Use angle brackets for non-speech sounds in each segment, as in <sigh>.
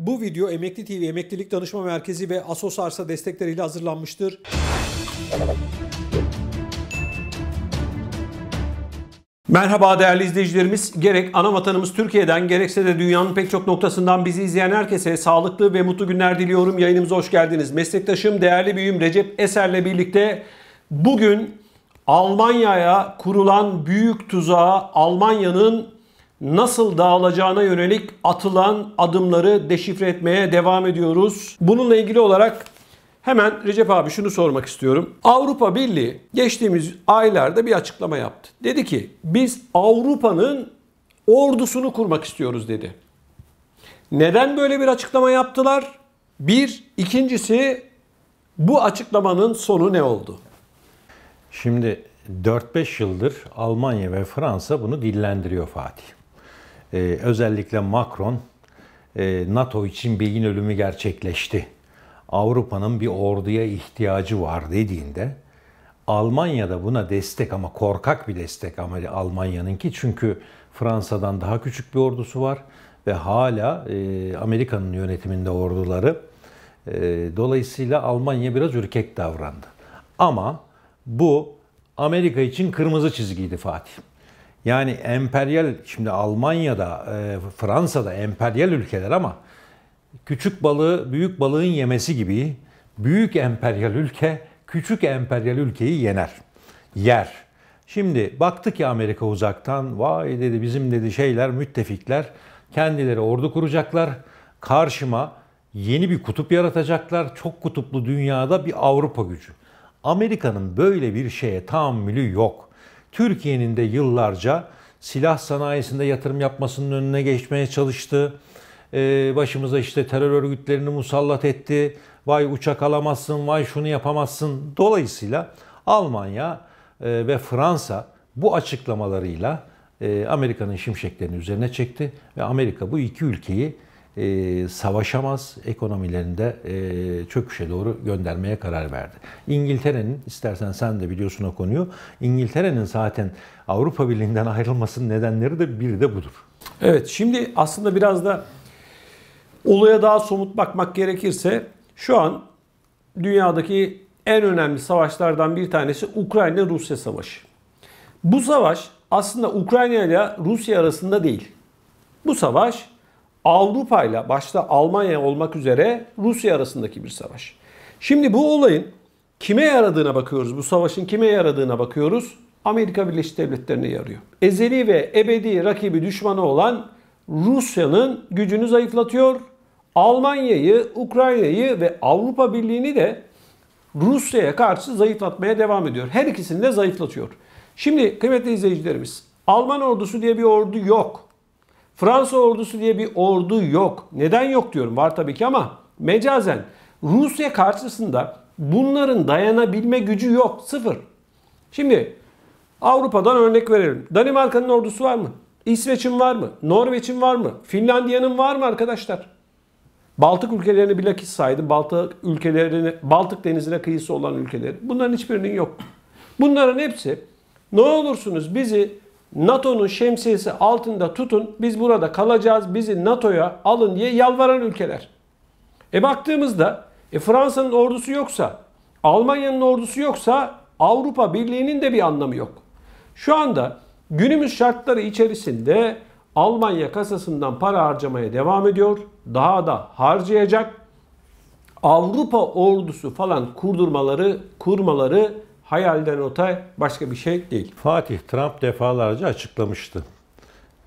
Bu video Emekli TV Emeklilik Danışma Merkezi ve Asosarsa destekleriyle hazırlanmıştır. Merhaba değerli izleyicilerimiz. Gerek ana vatanımız Türkiye'den gerekse de dünyanın pek çok noktasından bizi izleyen herkese sağlıklı ve mutlu günler diliyorum. Yayınımıza hoş geldiniz. Meslektaşım, değerli büyüğüm Recep Eser'le birlikte bugün Almanya'ya kurulan büyük tuzağa Almanya'nın nasıl dağılacağına yönelik atılan adımları deşifre etmeye devam ediyoruz. Bununla ilgili olarak hemen Recep abi şunu sormak istiyorum. Avrupa Birliği geçtiğimiz aylarda bir açıklama yaptı. Dedi ki biz Avrupa'nın ordusunu kurmak istiyoruz dedi. Neden böyle bir açıklama yaptılar? Bir, ikincisi bu açıklamanın sonu ne oldu? Şimdi 4-5 yıldır Almanya ve Fransa bunu dillendiriyor Fatih e, özellikle Macron e, NATO için beyin ölümü gerçekleşti. Avrupa'nın bir orduya ihtiyacı var dediğinde Almanya da buna destek ama korkak bir destek ama Almanya'nınki çünkü Fransa'dan daha küçük bir ordusu var ve hala e, Amerika'nın yönetiminde orduları. E, dolayısıyla Almanya biraz ürkek davrandı. Ama bu Amerika için kırmızı çizgiydi Fatih. Yani emperyal şimdi Almanya'da, e, Fransa'da emperyal ülkeler ama küçük balığı büyük balığın yemesi gibi büyük emperyal ülke küçük emperyal ülkeyi yener. Yer. Şimdi baktık ya Amerika uzaktan vay dedi bizim dedi şeyler müttefikler kendileri ordu kuracaklar. Karşıma yeni bir kutup yaratacaklar. Çok kutuplu dünyada bir Avrupa gücü. Amerika'nın böyle bir şeye tahammülü yok. Türkiye'nin de yıllarca silah sanayisinde yatırım yapmasının önüne geçmeye çalıştı. Ee, başımıza işte terör örgütlerini musallat etti. Vay uçak alamazsın, vay şunu yapamazsın. Dolayısıyla Almanya e, ve Fransa bu açıklamalarıyla e, Amerika'nın şimşeklerini üzerine çekti ve Amerika bu iki ülkeyi e, savaşamaz ekonomilerinde e, çöküşe doğru göndermeye karar verdi. İngiltere'nin, istersen sen de biliyorsun o konuyu, İngiltere'nin zaten Avrupa Birliği'nden <laughs> ayrılmasının nedenleri de biri de budur. Evet, şimdi aslında biraz da olaya daha somut bakmak gerekirse şu an dünyadaki en önemli savaşlardan bir tanesi Ukrayna-Rusya savaşı. Bu savaş aslında Ukrayna ile Rusya arasında değil. Bu savaş Avrupa ile başta Almanya olmak üzere Rusya arasındaki bir savaş. Şimdi bu olayın kime yaradığına bakıyoruz. Bu savaşın kime yaradığına bakıyoruz. Amerika Birleşik Devletleri'ne yarıyor. Ezeli ve ebedi rakibi düşmanı olan Rusya'nın gücünü zayıflatıyor. Almanya'yı, Ukrayna'yı ve Avrupa Birliği'ni de Rusya'ya karşı zayıflatmaya devam ediyor. Her ikisini de zayıflatıyor. Şimdi kıymetli izleyicilerimiz, Alman ordusu diye bir ordu yok. Fransa ordusu diye bir ordu yok. Neden yok diyorum var tabii ki ama mecazen Rusya karşısında bunların dayanabilme gücü yok sıfır. Şimdi Avrupa'dan örnek verelim. Danimarka'nın ordusu var mı? İsveç'in var mı? Norveç'in var mı? Finlandiya'nın var mı arkadaşlar? Baltık ülkelerini bilakis saydım. Baltık ülkelerini, Baltık denizine kıyısı olan ülkeler. Bunların hiçbirinin yok. Bunların hepsi ne olursunuz bizi NATO'nun şemsiyesi altında tutun biz burada kalacağız bizi NATO'ya alın diye yalvaran ülkeler. E baktığımızda e Fransa'nın ordusu yoksa Almanya'nın ordusu yoksa Avrupa Birliği'nin de bir anlamı yok. Şu anda günümüz şartları içerisinde Almanya kasasından para harcamaya devam ediyor. Daha da harcayacak. Avrupa ordusu falan kurdurmaları, kurmaları hayalden otay başka bir şey değil. Fatih Trump defalarca açıklamıştı.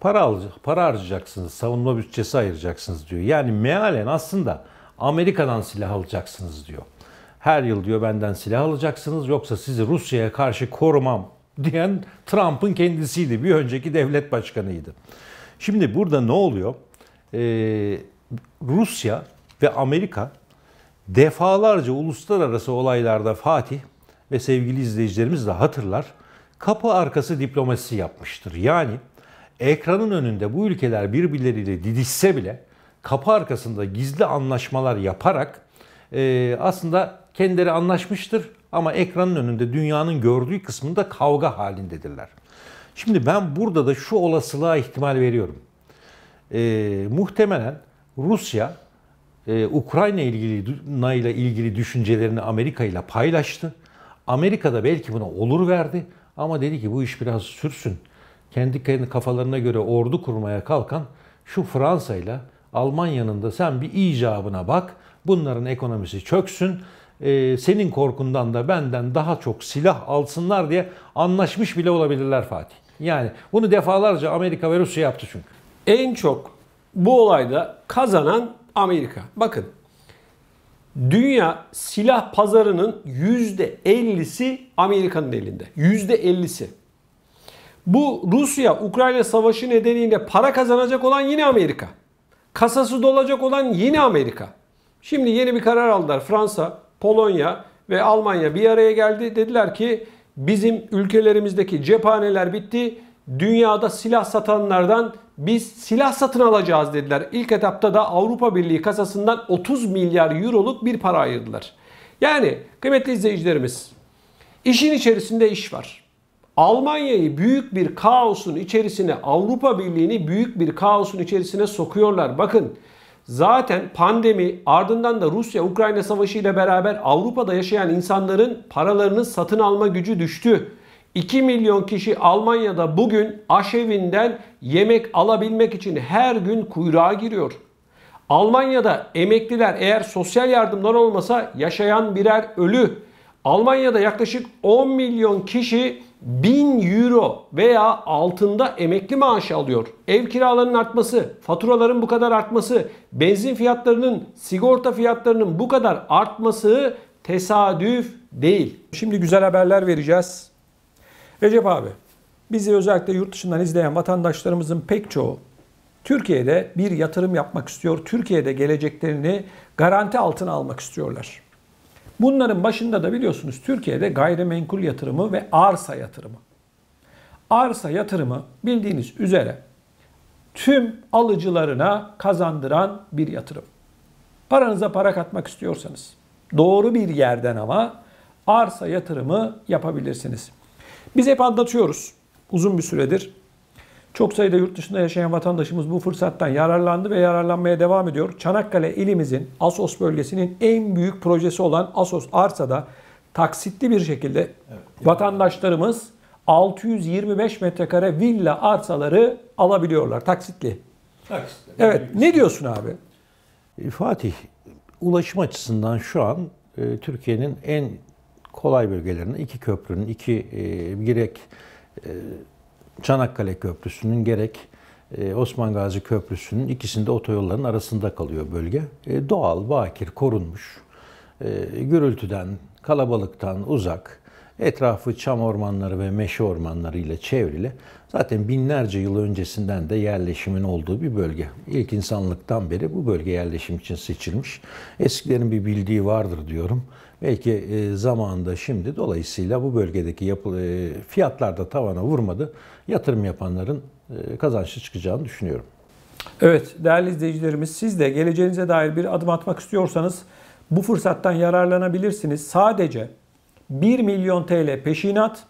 Para, al, para harcayacaksınız, savunma bütçesi ayıracaksınız diyor. Yani mealen aslında Amerika'dan silah alacaksınız diyor. Her yıl diyor benden silah alacaksınız yoksa sizi Rusya'ya karşı korumam diyen Trump'ın kendisiydi. Bir önceki devlet başkanıydı. Şimdi burada ne oluyor? Ee, Rusya ve Amerika defalarca uluslararası olaylarda Fatih ve sevgili izleyicilerimiz de hatırlar, kapı arkası diplomasi yapmıştır. Yani ekranın önünde bu ülkeler birbirleriyle didişse bile kapı arkasında gizli anlaşmalar yaparak e, aslında kendileri anlaşmıştır ama ekranın önünde dünyanın gördüğü kısmında kavga halindedirler. Şimdi ben burada da şu olasılığa ihtimal veriyorum. E, muhtemelen Rusya e, Ukrayna ilgili ile ilgili düşüncelerini Amerika ile paylaştı Amerika da belki buna olur verdi ama dedi ki bu iş biraz sürsün. Kendi kendi kafalarına göre ordu kurmaya kalkan şu Fransa ile Almanya'nın da sen bir icabına bak. Bunların ekonomisi çöksün. Ee, senin korkundan da benden daha çok silah alsınlar diye anlaşmış bile olabilirler Fatih. Yani bunu defalarca Amerika ve Rusya yaptı çünkü. En çok bu olayda kazanan Amerika. Bakın Dünya silah pazarının %50'si Amerika'nın elinde. %50'si. Bu Rusya-Ukrayna savaşı nedeniyle para kazanacak olan yine Amerika. Kasası dolacak olan yine Amerika. Şimdi yeni bir karar aldılar. Fransa, Polonya ve Almanya bir araya geldi. Dediler ki bizim ülkelerimizdeki cephaneler bitti dünyada silah satanlardan biz silah satın alacağız dediler. İlk etapta da Avrupa Birliği kasasından 30 milyar euroluk bir para ayırdılar. Yani kıymetli izleyicilerimiz işin içerisinde iş var. Almanya'yı büyük bir kaosun içerisine, Avrupa Birliği'ni büyük bir kaosun içerisine sokuyorlar. Bakın zaten pandemi ardından da Rusya-Ukrayna savaşı ile beraber Avrupa'da yaşayan insanların paralarını satın alma gücü düştü. 2 milyon kişi Almanya'da bugün aşevinden yemek alabilmek için her gün kuyruğa giriyor. Almanya'da emekliler eğer sosyal yardımlar olmasa yaşayan birer ölü. Almanya'da yaklaşık 10 milyon kişi 1000 euro veya altında emekli maaşı alıyor. Ev kiralarının artması, faturaların bu kadar artması, benzin fiyatlarının, sigorta fiyatlarının bu kadar artması tesadüf değil. Şimdi güzel haberler vereceğiz. Recep abi, bizi özellikle yurt dışından izleyen vatandaşlarımızın pek çoğu Türkiye'de bir yatırım yapmak istiyor. Türkiye'de geleceklerini garanti altına almak istiyorlar. Bunların başında da biliyorsunuz Türkiye'de gayrimenkul yatırımı ve arsa yatırımı. Arsa yatırımı bildiğiniz üzere tüm alıcılarına kazandıran bir yatırım. Paranıza para katmak istiyorsanız doğru bir yerden ama arsa yatırımı yapabilirsiniz. Biz hep anlatıyoruz uzun bir süredir. Çok sayıda yurt dışında yaşayan vatandaşımız bu fırsattan yararlandı ve yararlanmaya devam ediyor. Çanakkale ilimizin Asos bölgesinin en büyük projesi olan Asos Arsa'da taksitli bir şekilde evet, vatandaşlarımız 625 metrekare villa arsaları alabiliyorlar taksitli. Taksitli. Evet ne diyorsun abi? E, Fatih ulaşım açısından şu an e, Türkiye'nin en kolay bölgelerinde iki köprünün, iki e, gerek e, Çanakkale Köprüsü'nün gerek e, Osman Gazi Köprüsü'nün ikisinde otoyolların arasında kalıyor bölge. E, doğal, bakir, korunmuş, e, gürültüden, kalabalıktan uzak, etrafı çam ormanları ve meşe ormanları ile çevrili. Zaten binlerce yıl öncesinden de yerleşimin olduğu bir bölge. İlk insanlıktan beri bu bölge yerleşim için seçilmiş. Eskilerin bir bildiği vardır diyorum. Belki e, zamanında şimdi dolayısıyla bu bölgedeki yapı, e, fiyatlar da tavana vurmadı. Yatırım yapanların e, kazançlı çıkacağını düşünüyorum. Evet değerli izleyicilerimiz siz de geleceğinize dair bir adım atmak istiyorsanız bu fırsattan yararlanabilirsiniz. Sadece 1 milyon TL peşinat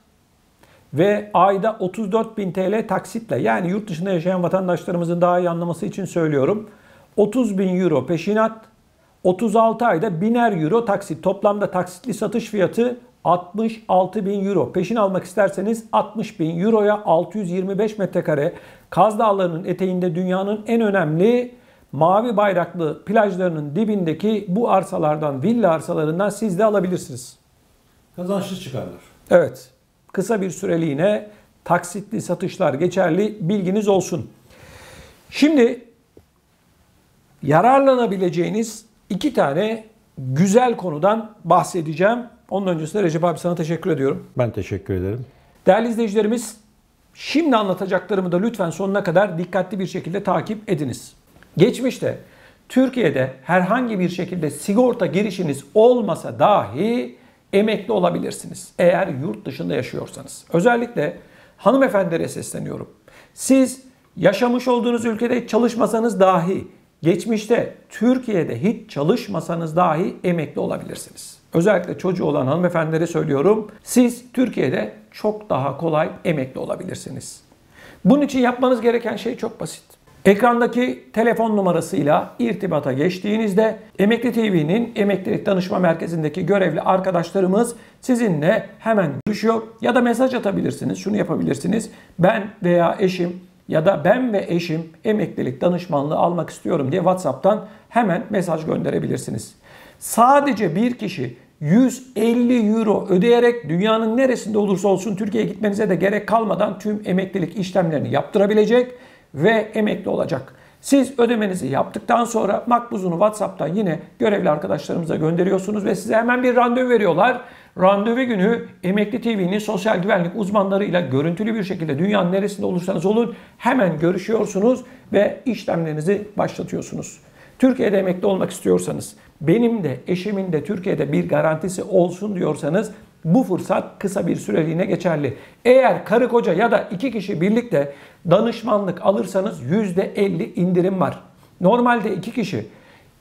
ve ayda 34 bin TL taksitle yani yurt dışında yaşayan vatandaşlarımızın daha iyi anlaması için söylüyorum. 30 bin euro peşinat 36 ayda biner euro taksit. Toplamda taksitli satış fiyatı 66 bin euro. Peşin almak isterseniz 60 bin euroya 625 metrekare Kaz Dağları'nın eteğinde dünyanın en önemli mavi bayraklı plajlarının dibindeki bu arsalardan, villa arsalarından siz de alabilirsiniz. Kazançlı çıkarlar. Evet. Kısa bir süreliğine taksitli satışlar geçerli bilginiz olsun. Şimdi yararlanabileceğiniz iki tane güzel konudan bahsedeceğim. Onun öncesinde Recep abi sana teşekkür ediyorum. Ben teşekkür ederim. Değerli izleyicilerimiz şimdi anlatacaklarımı da lütfen sonuna kadar dikkatli bir şekilde takip ediniz. Geçmişte Türkiye'de herhangi bir şekilde sigorta girişiniz olmasa dahi emekli olabilirsiniz. Eğer yurt dışında yaşıyorsanız. Özellikle hanımefendilere sesleniyorum. Siz yaşamış olduğunuz ülkede çalışmasanız dahi Geçmişte Türkiye'de hiç çalışmasanız dahi emekli olabilirsiniz. Özellikle çocuğu olan hanımefendilere söylüyorum. Siz Türkiye'de çok daha kolay emekli olabilirsiniz. Bunun için yapmanız gereken şey çok basit. Ekrandaki telefon numarasıyla irtibata geçtiğinizde Emekli TV'nin Emeklilik Danışma Merkezi'ndeki görevli arkadaşlarımız sizinle hemen görüşüyor ya da mesaj atabilirsiniz. Şunu yapabilirsiniz. Ben veya eşim ya da ben ve eşim emeklilik danışmanlığı almak istiyorum diye WhatsApp'tan hemen mesaj gönderebilirsiniz. Sadece bir kişi 150 euro ödeyerek dünyanın neresinde olursa olsun Türkiye'ye gitmenize de gerek kalmadan tüm emeklilik işlemlerini yaptırabilecek ve emekli olacak. Siz ödemenizi yaptıktan sonra makbuzunu WhatsApp'tan yine görevli arkadaşlarımıza gönderiyorsunuz ve size hemen bir randevu veriyorlar. Randevu günü Emekli TV'nin sosyal güvenlik uzmanlarıyla görüntülü bir şekilde dünyanın neresinde olursanız olun hemen görüşüyorsunuz ve işlemlerinizi başlatıyorsunuz. Türkiye'de emekli olmak istiyorsanız, benim de eşimin de Türkiye'de bir garantisi olsun diyorsanız bu fırsat kısa bir süreliğine geçerli. Eğer karı koca ya da iki kişi birlikte danışmanlık alırsanız %50 indirim var. Normalde iki kişi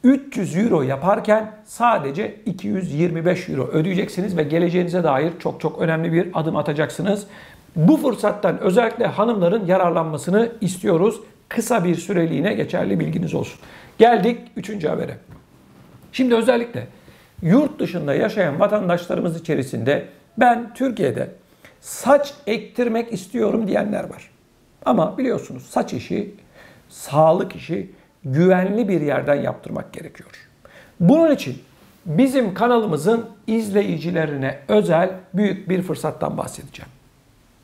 300 euro yaparken sadece 225 euro ödeyeceksiniz ve geleceğinize dair çok çok önemli bir adım atacaksınız. Bu fırsattan özellikle hanımların yararlanmasını istiyoruz. Kısa bir süreliğine geçerli bilginiz olsun. Geldik 3. habere. Şimdi özellikle yurt dışında yaşayan vatandaşlarımız içerisinde ben Türkiye'de saç ektirmek istiyorum diyenler var. Ama biliyorsunuz saç işi, sağlık işi güvenli bir yerden yaptırmak gerekiyor. Bunun için bizim kanalımızın izleyicilerine özel büyük bir fırsattan bahsedeceğim.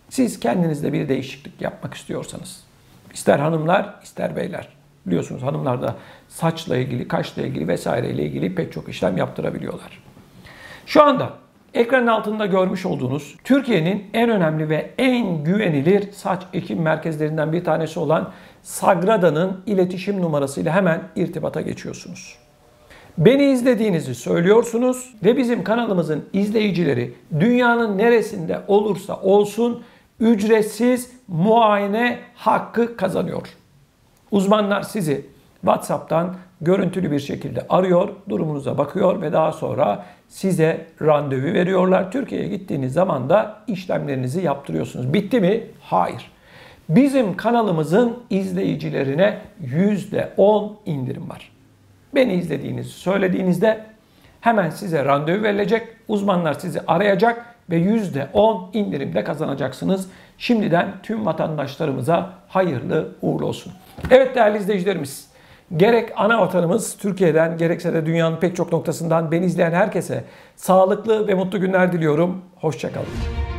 Siz kendinizde bir değişiklik yapmak istiyorsanız, ister hanımlar ister beyler, Biliyorsunuz hanımlar da saçla ilgili, kaşla ilgili vesaireyle ilgili pek çok işlem yaptırabiliyorlar. Şu anda ekranın altında görmüş olduğunuz Türkiye'nin en önemli ve en güvenilir saç ekim merkezlerinden bir tanesi olan Sagrada'nın iletişim numarasıyla hemen irtibata geçiyorsunuz. Beni izlediğinizi söylüyorsunuz ve bizim kanalımızın izleyicileri dünyanın neresinde olursa olsun ücretsiz muayene hakkı kazanıyor. Uzmanlar sizi WhatsApp'tan görüntülü bir şekilde arıyor, durumunuza bakıyor ve daha sonra size randevu veriyorlar. Türkiye'ye gittiğiniz zaman da işlemlerinizi yaptırıyorsunuz. Bitti mi? Hayır. Bizim kanalımızın izleyicilerine %10 indirim var. Beni izlediğinizi söylediğinizde hemen size randevu verilecek, uzmanlar sizi arayacak ve yüzde on indirimde kazanacaksınız. Şimdiden tüm vatandaşlarımıza hayırlı uğurlu olsun. Evet değerli izleyicilerimiz. Gerek ana vatanımız Türkiye'den gerekse de dünyanın pek çok noktasından beni izleyen herkese sağlıklı ve mutlu günler diliyorum. Hoşçakalın.